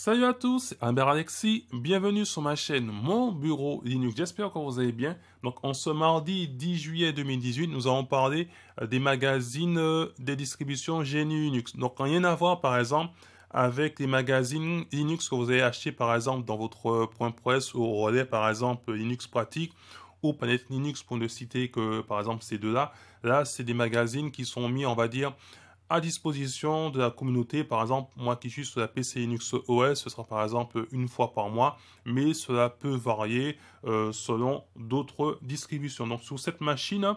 Salut à tous, Amber Alexis, bienvenue sur ma chaîne Mon Bureau Linux, j'espère que vous allez bien. Donc en ce mardi 10 juillet 2018, nous allons parler euh, des magazines euh, des distributions GNU Linux. Donc rien à voir par exemple avec les magazines Linux que vous avez achetés par exemple dans votre euh, point presse ou relais par exemple Linux Pratique ou Planète Linux pour ne citer que par exemple ces deux Là, Là c'est des magazines qui sont mis on va dire à disposition de la communauté. Par exemple, moi qui suis sur la PC Linux OS, ce sera par exemple une fois par mois, mais cela peut varier euh, selon d'autres distributions. Donc sur cette machine,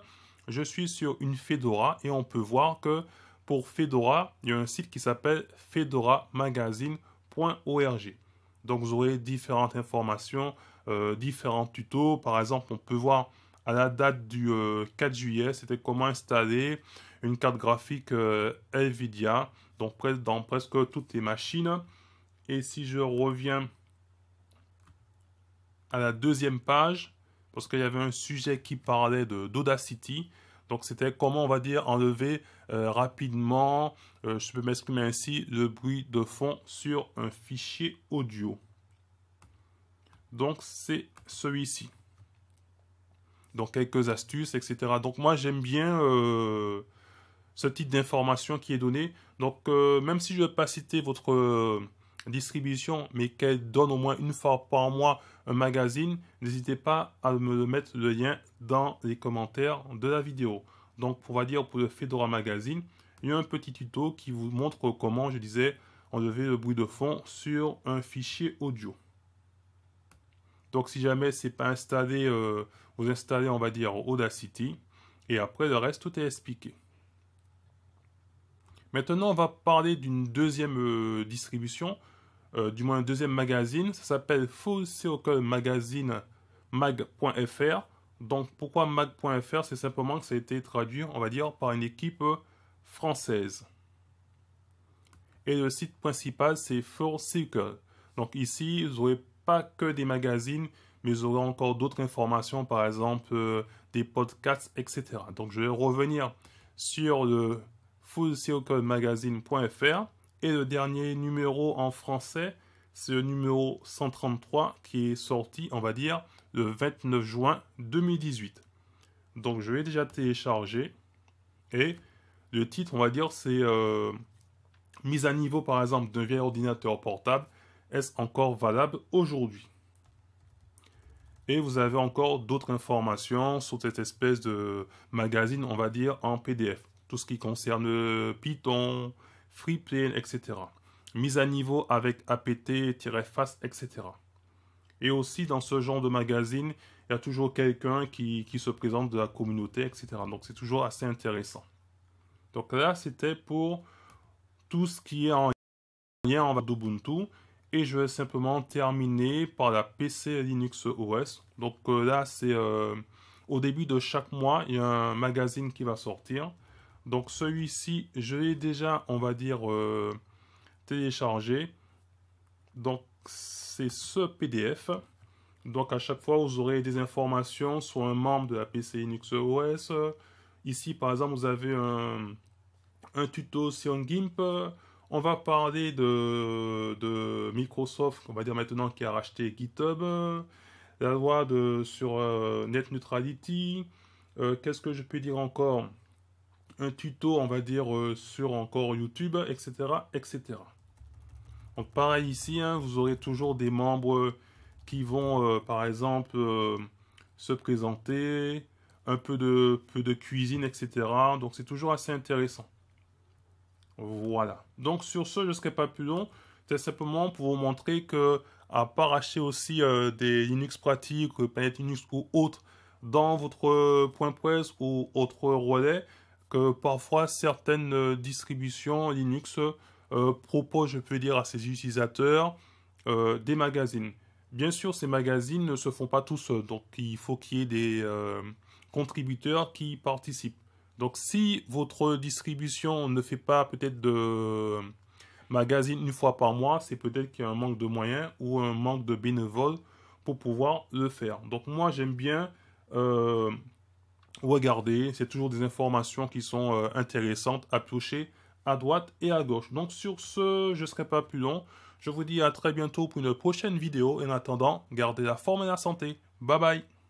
je suis sur une Fedora et on peut voir que pour Fedora, il y a un site qui s'appelle fedoramagazine.org. Donc vous aurez différentes informations, euh, différents tutos. Par exemple, on peut voir à la date du 4 euh, juillet, c'était comment installer une carte graphique euh, Nvidia, donc dans presque toutes les machines. Et si je reviens à la deuxième page, parce qu'il y avait un sujet qui parlait d'Audacity, donc c'était comment on va dire enlever euh, rapidement, euh, je peux m'exprimer ainsi, le bruit de fond sur un fichier audio. Donc c'est celui-ci. Donc quelques astuces, etc. Donc moi j'aime bien ce type d'information qui est donné. Donc, euh, même si je ne vais pas citer votre euh, distribution, mais qu'elle donne au moins une fois par mois un magazine, n'hésitez pas à me mettre le lien dans les commentaires de la vidéo. Donc, on va dire pour le Fedora Magazine, il y a un petit tuto qui vous montre comment, je disais, enlever le bruit de fond sur un fichier audio. Donc, si jamais c'est pas installé, euh, vous installez, on va dire, Audacity. Et après, le reste, tout est expliqué. Maintenant, on va parler d'une deuxième euh, distribution, euh, du moins un deuxième magazine. Ça s'appelle Full Circle Magazine mag.fr. Donc, pourquoi mag.fr C'est simplement que ça a été traduit, on va dire, par une équipe française. Et le site principal, c'est Full Circle. Donc ici, vous n'aurez pas que des magazines, mais vous aurez encore d'autres informations, par exemple euh, des podcasts, etc. Donc je vais revenir sur le fullcirclemagazine.fr. Et le dernier numéro en français, c'est le numéro 133 qui est sorti, on va dire, le 29 juin 2018. Donc je l'ai déjà téléchargé. Et le titre, on va dire, c'est euh, Mise à niveau, par exemple, d'un vieil ordinateur portable. Est-ce encore valable aujourd'hui et vous avez encore d'autres informations sur cette espèce de magazine, on va dire, en PDF tout ce qui concerne euh, Python, FreePlane, etc. Mise à niveau avec apt fast etc. Et aussi, dans ce genre de magazine, il y a toujours quelqu'un qui, se présente de la communauté, etc. Donc, c'est toujours assez intéressant. Donc là, c'était pour tout ce qui est en lien avec Ubuntu. Et je vais simplement terminer par la PC Linux OS. Donc euh, là, c'est euh, au début de chaque mois, il y a un magazine qui va sortir. Donc celui-ci, je l'ai déjà, on va dire, euh, téléchargé. Donc c'est ce PDF. Donc à chaque fois, vous aurez des informations sur un membre de la PC Linux OS. Ici, par exemple, vous avez un, tuto sur GIMP. On va parler de, Microsoft, on va dire maintenant, qui a racheté GitHub. La loi sur euh, Net Neutrality. Euh, qu'est-ce que je peux dire encore un tuto, on va dire, euh, sur encore YouTube, etc., etc. Donc pareil ici, hein, vous aurez toujours des membres qui vont, euh, par exemple, euh, se présenter, un peu de, peu de cuisine, etc. Donc c'est toujours assez intéressant. Voilà. Donc sur ce, je ne serai pas plus long. C'est simplement pour vous montrer que, à part acheter aussi des Linux pratiques, Planet Linux ou autres, dans votre point presse ou autre relais, que parfois certaines euh, distributions Linux euh, proposent, je peux dire, à ses utilisateurs euh, des magazines. Bien sûr, ces magazines ne se font pas tous donc il faut qu'il y ait des contributeurs qui participent. Donc si votre distribution ne fait pas peut-être de magazine une fois par mois, c'est peut-être qu'il y a un manque de moyens ou un manque de bénévoles pour pouvoir le faire. Donc moi j'aime bien regardez, c'est toujours des informations qui sont euh, intéressantes à piocher à droite et à gauche. Donc sur ce, je ne serai pas plus long. Je vous dis à très bientôt pour une prochaine vidéo. en attendant, gardez la forme et la santé. Bye bye